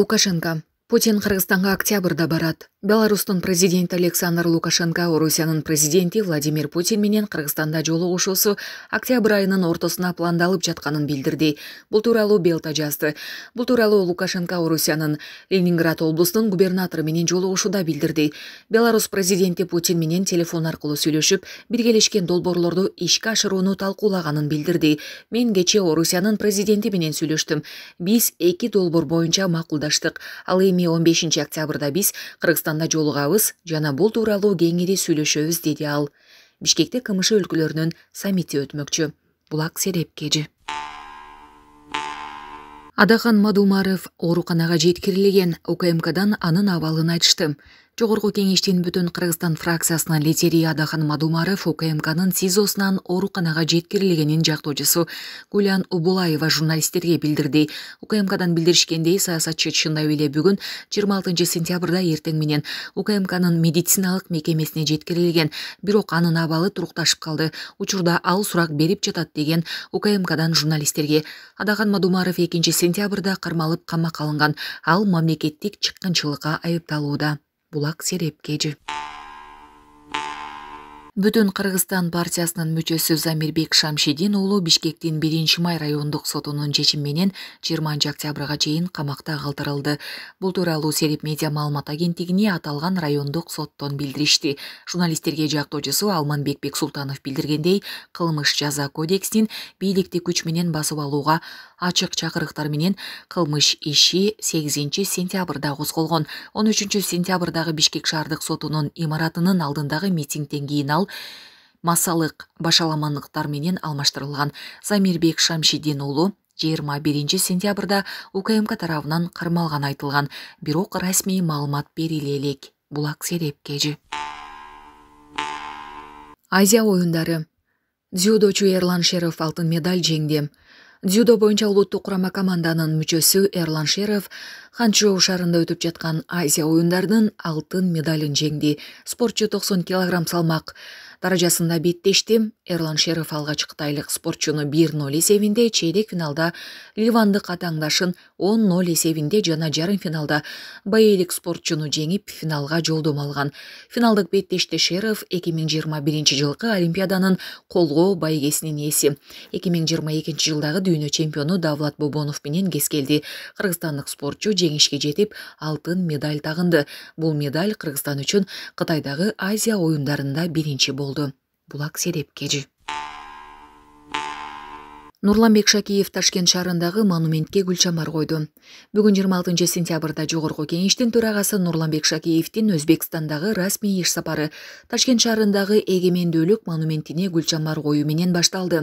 лукашенко путин қырғызстанға октябрда барады беларустун президенти александр лукашенко орусиянын президенти владимир путин менен кыргызстанда жолугушуусу октябрь айынын ортосуна пландалып жатканын билдирди бул тууралуу белта жазды бул тууралуу лукашенко орусиянын ленинград облусунун губернатору менен жолугушууда билдирди беларусь президенти путин менен телефон аркылуу сүйлөшүп биргелешкен долбоорлорду ишке ашырууну талкуулаганын билдирди мен кечээ орусиянын президенти менен сүйлөштүм биз эки долбоор боюнча макулдаштык ал эми он бешинчи октябрда биз кыргызстан кыргызстанда жолугабыз жана бул тууралуу кеңири сүйлөшөбүз деди ал бишкекте кмш өлкөлөрүнүн саммити өтмөкчү булак серепкежи адахан мадумаров ооруканага жеткирилген укмкдан анын абалын айтышты жогорку кеңештин бүтүн кыргызстан фракциясынын лидери адахан мадумаров укмкнын сизосунан ооруканага жеткирилгенин жактоочусу гулян убулаева журналисттерге билдирди укмкдан билдиришкендей саясатчы чындап эле бүгүн жыйырма алтынчы сентябрда эртең менен укмкнын медициналык мекемесине жеткирилген бирок анын абалы турукташып калды учурда ал сурак берип жатат деген укмкдан журналисттерге адахан мадумаров экинчи сентябрда кармалып камакка алынган ал мамлекеттик чыккынчылыкка айыпталууда Bulak Serep Gece. бүтүн кыргызстан партиясынын мүчөсү замирбек шамшидин уулу бишкектин биринчи май райондук сотунун чечими менен жыйырманчы октябрга чейин камакта калтырылды бул тууралуу серип медиа маалымат агенттигине аталган райондук соттон билдиришти журналисттерге жактоочусу алманбек бексултанов билдиргендей кылмыш жаза кодексинин бийликти күч менен басып алууга ачык чакырыктар менен кылмыш иши сегизинчи сентябрда козголгон он үчүнчү сентябрдагы бишкек шаардык сотунун имаратынын алдындагы митингден кийин алып журнал масалық башаламандықтарменен алмаштырылған самирбек шамшиденұлы олу 21 сентябрда укмк тарабынан қырмалған айтылған бирок расмий маалымат бериле элек бул аксереп азия оюндары дзюдочу эрлан шеров алтын медаль жеңди дзюдо боюнча улуттук курама команданын мүчөсү эрлан шеров ханчжоу шаарында өтүп жаткан азия оюндарынын алтын медалын жеңди спортчу токсон килограмм салмак даражасында беттешти эрлан шеров алға чықтайлық спортчуну бир ноль эсебинде чейрек финалда Ливандық атаңдашын он ноль эсебинде жана жарым финалда баелік спортчуну жеңіп финалға жолдомо алған финалдык беттеште шеров эки миң жыйырма биринчи жылкы олимпиаданын колго байгесинин ээси эки чемпиону давлат бобонов менен кез келди кыргызстандык спортчу жеңишке жетип алтын медаль тағынды бұл медаль Қырғызстан үшін Қытайдағы азия оюндарында биринчи болды. болду булак седеп кежи нурланбек шакиев ташкент шаарындагы монументке гүлчамар койду бүгүн жыйырма алтынчы сентябрда жогорку кеңештин төрагасы нурланбек шакиевдин өзбекстандагы расмий иш сапары ташкент шаарындагы эгемендүүлүк монументине гүл чамар коюу менен башталды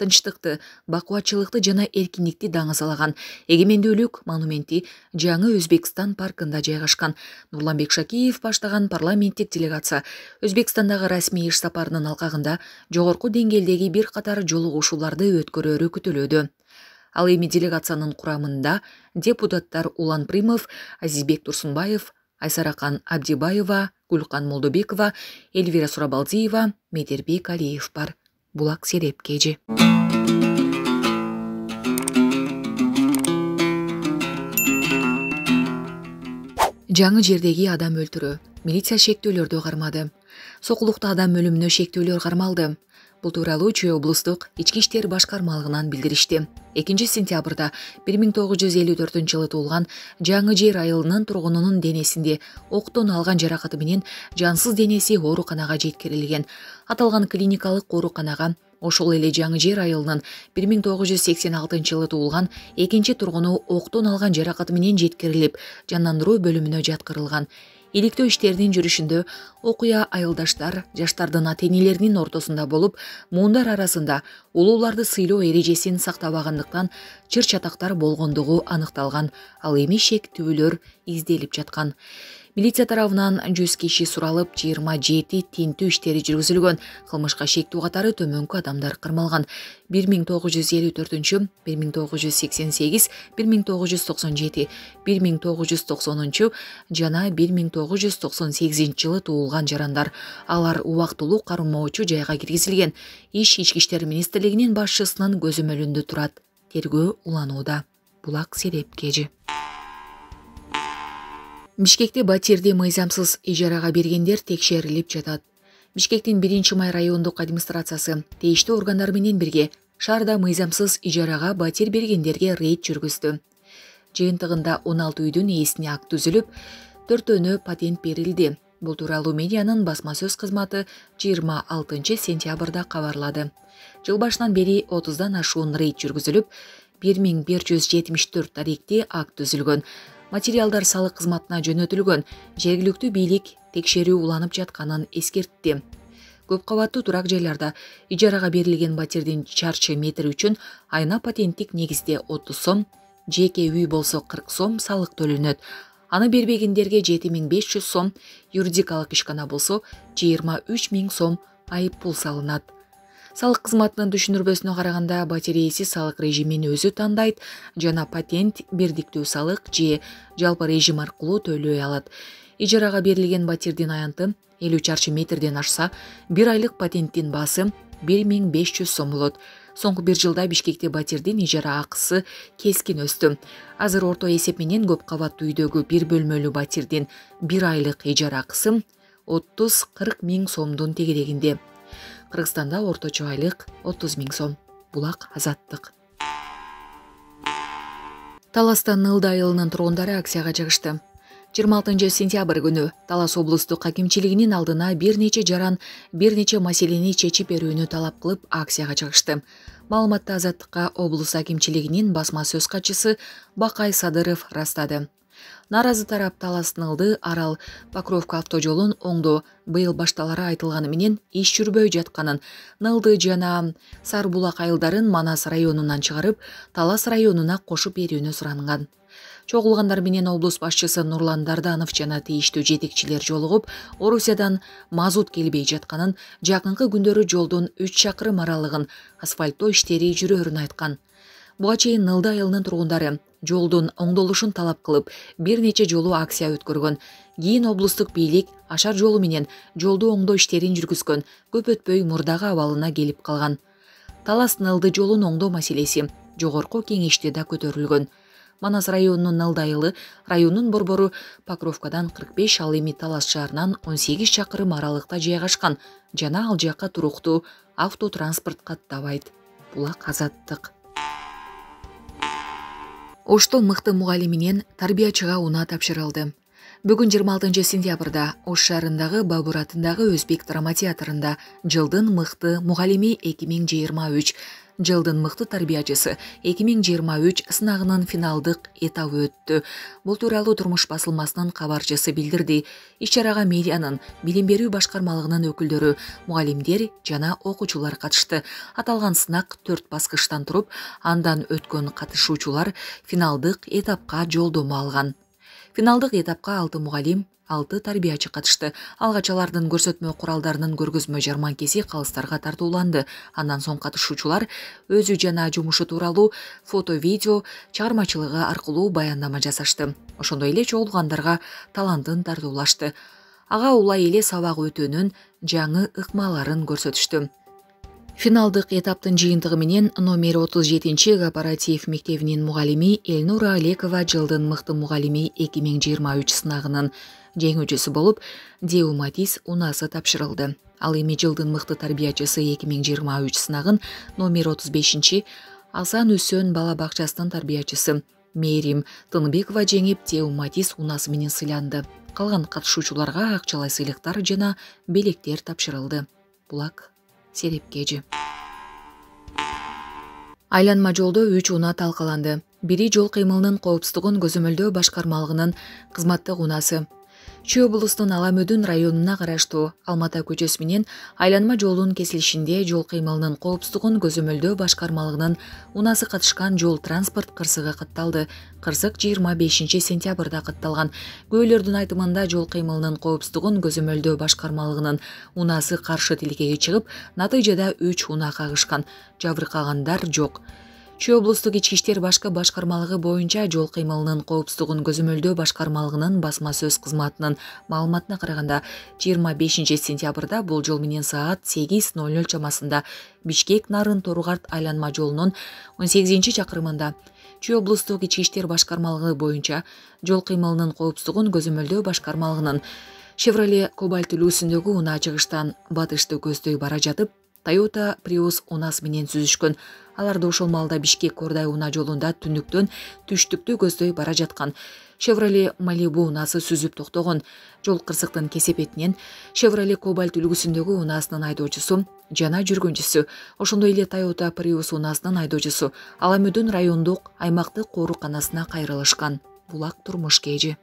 тынчтыкты бакубатчылыкты жана эркиндикти даңазалаган эгемендүүлүк монументи жаңы өзбекстан паркында жайгашкан нурланбек шакиев баштаган парламенттик делегация өзбекстандагы расмий иш сапарынын алкагында жогорку деңгээлдеги бир катар жолугушууларды өткөрөөрү күтүлүүдө ал эми делегациянын курамында депутаттар улан примов азизбек турсунбаев айсаракан абдибаева гүлкан молдобекова эльвира сурабалдиева медербек алиев бар Bulak седеп Gece жаңы жердеги адам өлтүрүү милиция шектөөлөрдү кармады сокулукта адам өлүмүнө шектөөлөр кармалды бул тууралуу чүй облустук ички иштер башкармалыгынан билдиришти экинчи сентябрда бир жылы туулган жаңы жер айылынын тургунунун денесинде октон алган жаракаты менен жансыз денеси ооруканага Аталған клиникалық клиникалык ооруканага ошол эле жаңы жер айылынын бир миң тогуз жүз сексен алтынчы жылы туулган экинчи тургуну октон алган жаракаты менен жеткирилип жандандыруу бөлүмүнө жаткырылган иликтөө иштеринин жүрүшүндө окуя айылдаштар жаштардын ата энелеринин ортосунда болуп муундар арасында улууларды сыйлоо эрежесин сактабагандыктан чыр чатактар болгондугу аныкталган ал эми шектүүлөр изделип жаткан милиция тарабынан жүз киши суралып жыйырма жети тинтүү иштери жүргүзүлгөн кылмышка шектүү катары төмөнкү адамдар кармалган бир миң тогуз жүз элүү төртүнчү бир миң тогуз жүз сексен сегиз бир миң тогуз жүз токсон жети бир миң тогуз жүз токсонунчу жана бир миң тогуз жүз токсон сегизинчи жылы туулган жарандар алар убактылуу кармоочу жайга киргизилген иш ички иштер министрлигинин башчысынын көзөмөлүндө турат тергөө уланууда булак серепкежи бишкекте батерде мыйзамсыз ижараға бергендер текшерилип жатат бишкектин биринчи май райондук администрациясы тийиштүү органдар менен бирге шаарда мыйзамсыз ижарага батир бергендерге рейд жүргүздү жыйынтыгында 16 үйдің үйдүн ээсине акт түзүлүп төртөөнө патент берілді. Бұл тууралуу медианың басма сөз 26 сентябрда кабарлады жыл башынан бери отуздан ашуун рейд жүргүзүлүп бир миң акт түзүлгөн материалдар салык кызматына жөнөтүлгөн жергиликтүү бийлик текшерүү уланып жатканын эскертти көп кабаттуу турак жайларда ижарага берилген батирдин чарчы метри үчүн айына патенттик негизде отуз сом жеке үй болсо кырк сом салык төлөнөт аны бербегендерге жети миң беш жүз сом юридикалык ишкана болсо жыйырма үч миң сом айып пул салынат салык кызматынын түшүндүрмөсүнө караганда батир ээси салык режимин өзү тандайт жана патент бирдиктүү салык же жалпы режим аркылуу төлөй алат ижарага берилген батирдин аянты элүү чарчы метрден ашса бир айлык патенттин баасы бир миң беш жүз сом болот соңку бир жылда бишкекте батирдин ижара акысы кескин өстү азыр орто эсеп менен көп кабаттуу үйдөгү бир бөлмөлүү батирдин бир айлык ижара акысы отуз кырк миң сомдун тегерегинде кыргызстанда орточо айлық 30 миң сом Бұлақ азаттық. таластан Нылда айылынын тургундары акцияга чыгышты 26 алтынчы сентябрь күні талас облыстық хакимчилигинин алдына бир жаран бир нече маселени чечип талап қылып акцияға чыгышты маалыматты азаттыққа облыс әкемчілігінің басма сөз катчысы Бақай садыров растады. нааразы тарап талас алды арал покровка авто жолун оңдоо быйыл башталары айтылганы менен иш жүрбөй жатканын нылды жана сары булак айылдарын манас районунан чыгарып талас районуна кошуп берүүнү суранган чогулгандар менен облус башчысы нурлан дарданов жана тийиштүү жетекчилер жолугуп орусиядан мазут келбей жатканын жакынкы күндөрү жолдун үч чакырым аралыгын асфальттоо иштери жүрөөрүн айткан буга чейин нылды айылынын тургундары жолдун оңдолушун талап кылып бир нече жолу акция өткөргөн кийин облустук бийлик ашар жолу менен жолду оңдоо иштерин жүргүзгөн көп өтпөй мурдагы абалына келип калган талас нылды жолун оңдоо маселеси жогорку кеңеште да көтөрүлгөн манас районунун нылды айылы районунун борбору покровкадан кырк беш ал эми талас шаарынан он сегиз чакырым аралыкта жайгашкан жана ал жакка туруктуу автотранспорт каттабайт булак азаттык оштун мықты мұғалімінен тарбиячыга унаа тапшырылды бүгін 26 ош шаарындагы бабур атындағы өзбек драма театрында жылдын мықты мугалими эки миң жыйырма үч жылдын мықты тарбиячысы эки миң жыйырма үч сынагынын финалдык этабы өттү бул тууралуу турмуш басылмасынын кабарчысы билдирди иш чарага медианын билим берүү башкармалыгынын өкүлдөрү мугалимдер жана окуучулар катышты аталган сынак төрт баскычтан туруп андан өткөн катышуучулар финалдык этапка жолдомо алган Финалдық етапқа алты мұғалим, алты тарбиячы катышты көрсетме құралдарының куралдарынын жарман жарманкеси қалыстарға тартуланды. Анан соң қатысушылар өзі жана жумушу тууралуу фото видео чыгармачылыгы аркылуу баяндама жасашты ошондой эле чогулгандарга талантын тартуулашты ага улай эле сабак өтүүнүн жаңы ыкмаларын көрсөтүштү финалдық этаптың жиынтығыменен номер 37 кооператив мектебинин мугалими элнура алекова жылдын мыкты мугалими 2023 сынағының жеңүүчүсү болып деу матис унасы тапшырылды ал эми жылдың мыкты тарбиячысы 2023 сынағын номер 35 асан үсөн бала бакчасынын тарбиячысы мээрим тыныбекова жеңип Деуматис матис менен сыйланды қалған катышуучуларга акчалай сыйлықтар жана белектер тапшырылды булак сереп кgи айланма жолдо үч унаа талкаланды бири жол кыймылынын коопсуздугун көзөмөлдөө башкармалыгынын кызматтык унаасы чүй облустун ала мөдүн районуна караштуу алмата көчөсү менен айланма жолдун кесилишинде жол кыймылынын коопсуздугун көзөмөлдөө башкармалыгынын унаасы катышкан жол транспорт кырсыгы катталды кырсык жыйырма бешинчи сентябрда катталган күбөлөрдүн айтымында жол кыймылынын коопсуздугун көзөмөлдөө башкармалыгынын унаасы каршы тилкеге чыгып натыйжада үч унаа кагышкан жабыркагандар жок чүй облустук ички иштер башкы башкармалыгы боюнча жол кыймылынын коопсуздугун көзөмөлдөө башкармалыгынын басма сөз кызматынын маалыматына караганда жыйырма бешинчи сентябрда бул жол менен саат сегиз ноль ноль чамасында бишкек нарын торугарт айланма жолунун он сегизинчи чакырымында чүй облустук ички иштер башкармалыгы боюнча жол кыймылынын коопсуздугун көзөмөлдөө башкармалыгынын шевроле кобальт үлгүсүндөгү унаа чыгыштан батышты көздөй бара жатып тойота приус унаасы менен сүзүшкөн аларды ошол маалда бишкек кордай унаа жолунда түндүктөн түштүктү көздөй бара жаткан шевроле малибу унаасы сүзүп токтогон жол кырсыктын кесепетинен шевроле кобальт үлгүсүндөгү унаасынын айдоочусу жана жүргүнчүсү ошондой эле тойота приус унаасынын айдоочусу ала аламүдүн райондук аймактык ооруканасына кайрылышкан булак турмуш кежи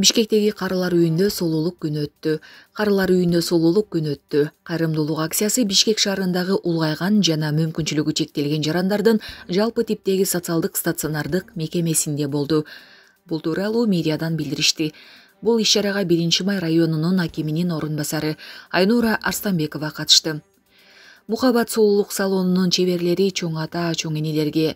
бишкектеги карылар үйүндө сулуулук күнү өттү карылар үйүндө сулуулук күнү өттү кайрымдуулук акциясы бишкек шаарындагы улгайган жана мүмкүнчүлүгү чектелген жарандардын жалпы типтеги социалдык стационардык мекемесинде болду бул тууралуу медиадан билдиришти бул иш чарага биринчи май районунун акиминин орун басары айнура арстанбекова катышты мухабат сулуулук салонунун чеберлери чоң ата чоң энелерге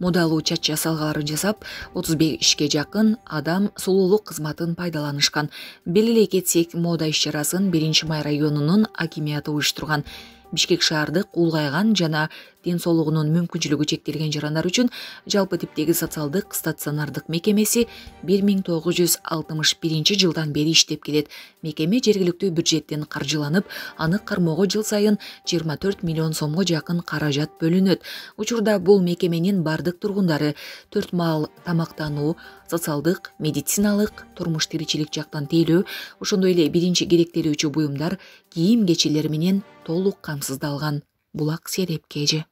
мудалуу чач жасалгаларын жасап отуз бешке жакын адам сулуулук кызматын пайдаланышкан белгилей кетсек мода иш чарасын биринчи май районунун акимияты уюштурган бишкек шаардык улгайган жана ден соолугунун мүмкүнчүлүгү чектелген жарандар үчүн жалпы типтеги социалдык стационардык мекемеси бир миң тогуз жүз алтымыш биринчи жылдан бери иштеп келет мекеме жергиликтүү бюджеттен каржыланып аны кармоого жыл сайын жыйырма төрт миллион сомго жакын каражат бөлүнөт учурда бул мекеменин бардык тургундары төрт маал тамактануу социалдык медициналык турмуш тиричилик жактан тейлөө ошондой эле биринчи керектелүүчү буюмдар кийим кечелер менен толық қамсыздалған бұлақ кежі.